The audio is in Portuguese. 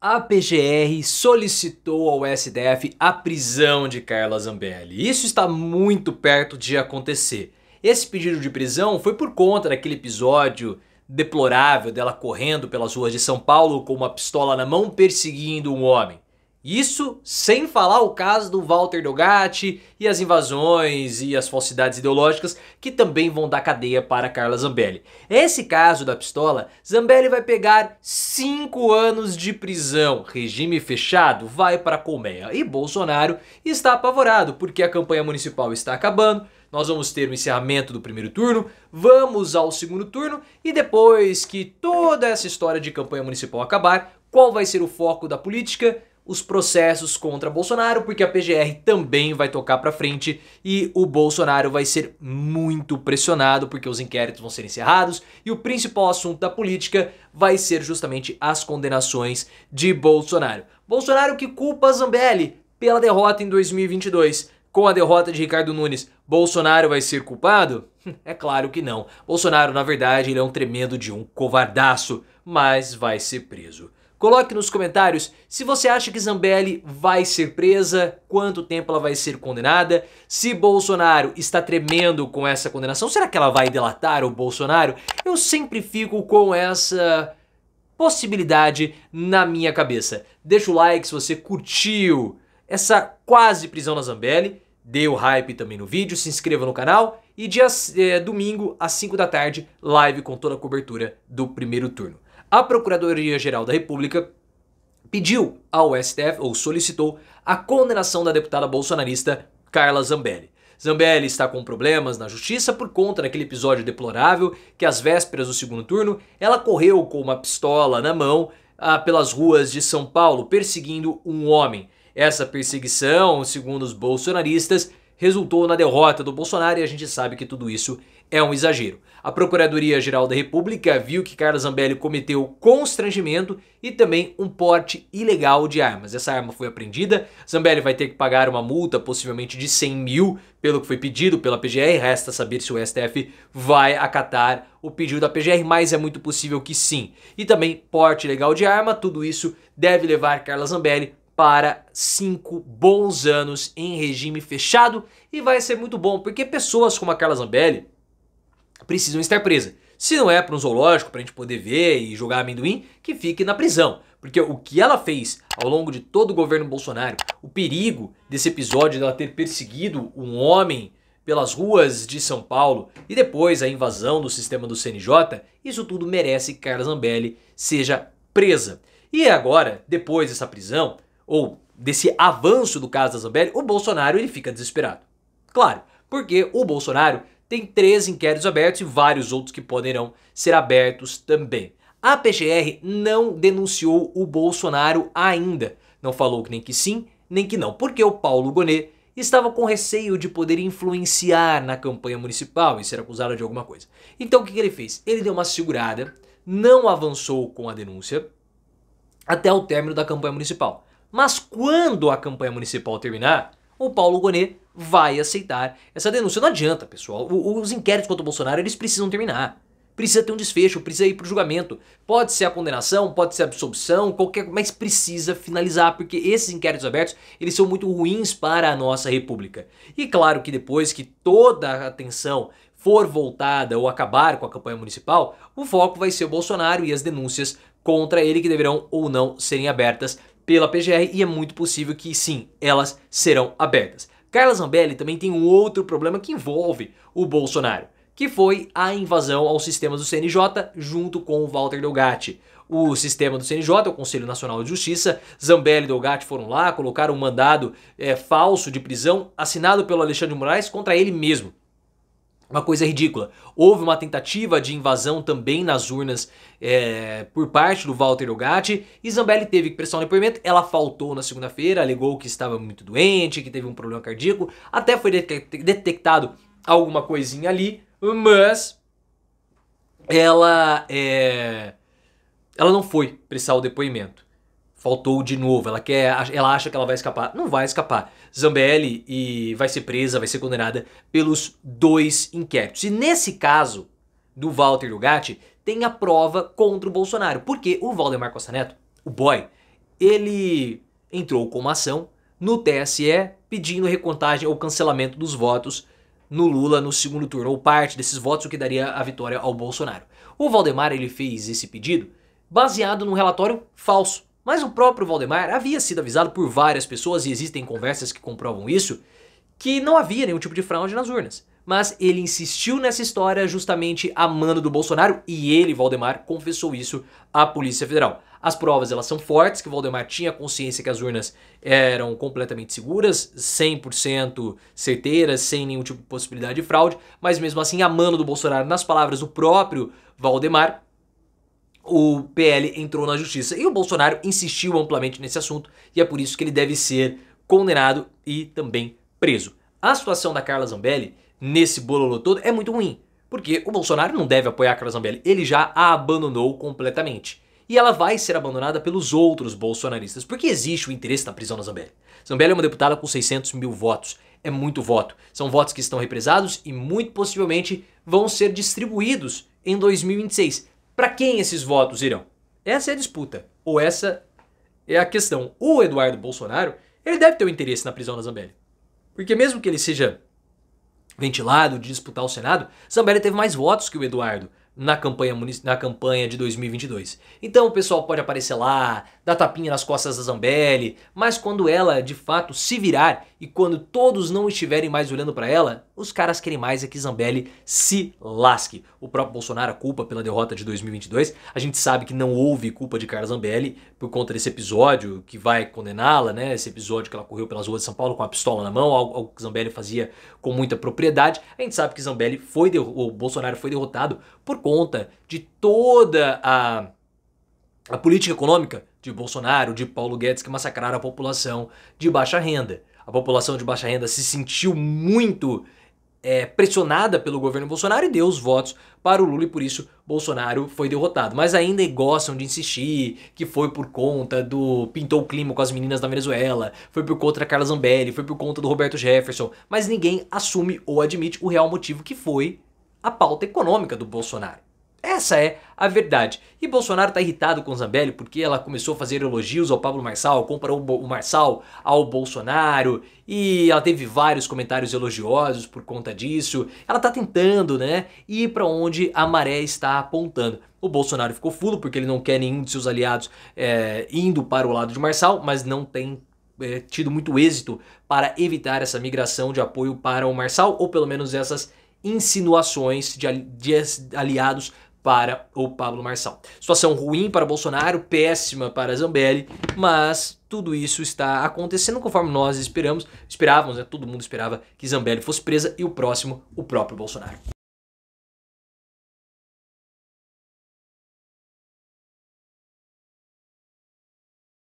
A PGR solicitou ao STF a prisão de Carla Zambelli. Isso está muito perto de acontecer. Esse pedido de prisão foi por conta daquele episódio deplorável dela correndo pelas ruas de São Paulo com uma pistola na mão perseguindo um homem. Isso sem falar o caso do Walter Dogatti e as invasões e as falsidades ideológicas que também vão dar cadeia para Carla Zambelli. Esse caso da pistola, Zambelli vai pegar 5 anos de prisão, regime fechado vai para colmeia e Bolsonaro está apavorado porque a campanha municipal está acabando, nós vamos ter o encerramento do primeiro turno, vamos ao segundo turno e depois que toda essa história de campanha municipal acabar, qual vai ser o foco da política? os processos contra Bolsonaro, porque a PGR também vai tocar para frente e o Bolsonaro vai ser muito pressionado, porque os inquéritos vão ser encerrados e o principal assunto da política vai ser justamente as condenações de Bolsonaro. Bolsonaro que culpa Zambelli pela derrota em 2022. Com a derrota de Ricardo Nunes, Bolsonaro vai ser culpado? Hum, é claro que não. Bolsonaro, na verdade, ele é um tremendo de um covardaço, mas vai ser preso. Coloque nos comentários se você acha que Zambelli vai ser presa, quanto tempo ela vai ser condenada, se Bolsonaro está tremendo com essa condenação, será que ela vai delatar o Bolsonaro? Eu sempre fico com essa possibilidade na minha cabeça. Deixa o like se você curtiu essa quase prisão na Zambelli, dê o hype também no vídeo, se inscreva no canal e dia é, domingo às 5 da tarde, live com toda a cobertura do primeiro turno a Procuradoria-Geral da República pediu ao STF, ou solicitou, a condenação da deputada bolsonarista Carla Zambelli. Zambelli está com problemas na justiça por conta daquele episódio deplorável que, às vésperas do segundo turno, ela correu com uma pistola na mão ah, pelas ruas de São Paulo perseguindo um homem. Essa perseguição, segundo os bolsonaristas, resultou na derrota do Bolsonaro e a gente sabe que tudo isso é um exagero. A Procuradoria-Geral da República viu que Carla Zambelli cometeu constrangimento e também um porte ilegal de armas. Essa arma foi apreendida, Zambelli vai ter que pagar uma multa possivelmente de 100 mil pelo que foi pedido pela PGR, resta saber se o STF vai acatar o pedido da PGR, mas é muito possível que sim. E também porte ilegal de arma, tudo isso deve levar Carla Zambelli para cinco bons anos em regime fechado e vai ser muito bom, porque pessoas como a Carla Zambelli precisam estar presas. Se não é para um zoológico, para a gente poder ver e jogar amendoim, que fique na prisão. Porque o que ela fez ao longo de todo o governo Bolsonaro, o perigo desse episódio dela ter perseguido um homem pelas ruas de São Paulo e depois a invasão do sistema do CNJ, isso tudo merece que Carla Zambelli seja presa. E agora, depois dessa prisão, ou desse avanço do caso da Zambelli, o Bolsonaro ele fica desesperado. Claro, porque o Bolsonaro tem três inquéritos abertos e vários outros que poderão ser abertos também. A PGR não denunciou o Bolsonaro ainda, não falou nem que sim, nem que não, porque o Paulo Gonet estava com receio de poder influenciar na campanha municipal e ser acusado de alguma coisa. Então o que, que ele fez? Ele deu uma segurada, não avançou com a denúncia até o término da campanha municipal. Mas quando a campanha municipal terminar, o Paulo Gonet vai aceitar essa denúncia. Não adianta, pessoal. os inquéritos contra o Bolsonaro, eles precisam terminar. Precisa ter um desfecho, precisa ir para o julgamento. Pode ser a condenação, pode ser a absolvição, qualquer, mas precisa finalizar, porque esses inquéritos abertos, eles são muito ruins para a nossa república. E claro que depois que toda a atenção for voltada ou acabar com a campanha municipal, o foco vai ser o Bolsonaro e as denúncias contra ele que deverão ou não serem abertas pela PGR e é muito possível que sim, elas serão abertas. Carla Zambelli também tem um outro problema que envolve o Bolsonaro, que foi a invasão ao sistema do CNJ junto com o Walter Delgatti. O sistema do CNJ, o Conselho Nacional de Justiça, Zambelli e Delgatti foram lá, colocaram um mandado é, falso de prisão assinado pelo Alexandre Moraes contra ele mesmo. Uma coisa ridícula. Houve uma tentativa de invasão também nas urnas é, por parte do Walter Ogatti e Zambelli teve que prestar um depoimento. Ela faltou na segunda-feira, alegou que estava muito doente, que teve um problema cardíaco. Até foi detectado alguma coisinha ali, mas ela, é, ela não foi prestar o depoimento faltou de novo, ela quer, ela acha que ela vai escapar, não vai escapar. Zambelli e vai ser presa, vai ser condenada pelos dois inquéritos. E nesse caso do Walter Lugatti, tem a prova contra o Bolsonaro, porque o Valdemar Costa Neto, o boy, ele entrou com uma ação no TSE pedindo recontagem ou cancelamento dos votos no Lula no segundo turno, ou parte desses votos, o que daria a vitória ao Bolsonaro. O Valdemar ele fez esse pedido baseado num relatório falso mas o próprio Valdemar havia sido avisado por várias pessoas, e existem conversas que comprovam isso, que não havia nenhum tipo de fraude nas urnas. Mas ele insistiu nessa história justamente a mano do Bolsonaro e ele, Valdemar, confessou isso à Polícia Federal. As provas elas são fortes, que Valdemar tinha consciência que as urnas eram completamente seguras, 100% certeiras, sem nenhum tipo de possibilidade de fraude, mas mesmo assim a mano do Bolsonaro nas palavras do próprio Valdemar o PL entrou na justiça e o Bolsonaro insistiu amplamente nesse assunto e é por isso que ele deve ser condenado e também preso. A situação da Carla Zambelli nesse bololô todo é muito ruim, porque o Bolsonaro não deve apoiar a Carla Zambelli, ele já a abandonou completamente. E ela vai ser abandonada pelos outros bolsonaristas, porque existe o interesse na prisão da Zambelli. Zambelli é uma deputada com 600 mil votos, é muito voto. São votos que estão represados e muito possivelmente vão ser distribuídos em 2026. Para quem esses votos irão? Essa é a disputa, ou essa é a questão. O Eduardo Bolsonaro, ele deve ter um interesse na prisão da Zambelli. Porque mesmo que ele seja ventilado de disputar o Senado, Zambelli teve mais votos que o Eduardo na campanha, na campanha de 2022. Então o pessoal pode aparecer lá, dar tapinha nas costas da Zambelli, mas quando ela de fato se virar e quando todos não estiverem mais olhando para ela, os caras querem mais é que Zambelli se lasque. O próprio Bolsonaro culpa pela derrota de 2022. A gente sabe que não houve culpa de Carla Zambelli por conta desse episódio que vai condená-la, né? Esse episódio que ela correu pelas ruas de São Paulo com a pistola na mão, algo, algo que Zambelli fazia com muita propriedade. A gente sabe que Zambelli foi o Bolsonaro foi derrotado por conta de toda a a política econômica de Bolsonaro, de Paulo Guedes que massacraram a população de baixa renda. A população de baixa renda se sentiu muito é, pressionada pelo governo Bolsonaro e deu os votos para o Lula e por isso Bolsonaro foi derrotado. Mas ainda gostam de insistir que foi por conta do pintou o clima com as meninas da Venezuela, foi por conta da Carla Zambelli, foi por conta do Roberto Jefferson, mas ninguém assume ou admite o real motivo que foi a pauta econômica do Bolsonaro. Essa é a verdade. E Bolsonaro está irritado com Zambelli porque ela começou a fazer elogios ao Pablo Marçal, comparou o Marçal ao Bolsonaro e ela teve vários comentários elogiosos por conta disso. Ela está tentando, né, ir para onde a maré está apontando. O Bolsonaro ficou fulo porque ele não quer nenhum de seus aliados é, indo para o lado de Marçal, mas não tem é, tido muito êxito para evitar essa migração de apoio para o Marçal, ou pelo menos essas insinuações de, ali, de aliados para o Pablo Marçal. Situação ruim para Bolsonaro, péssima para Zambelli, mas tudo isso está acontecendo conforme nós esperamos, esperávamos, né? Todo mundo esperava que Zambelli fosse presa e o próximo, o próprio Bolsonaro.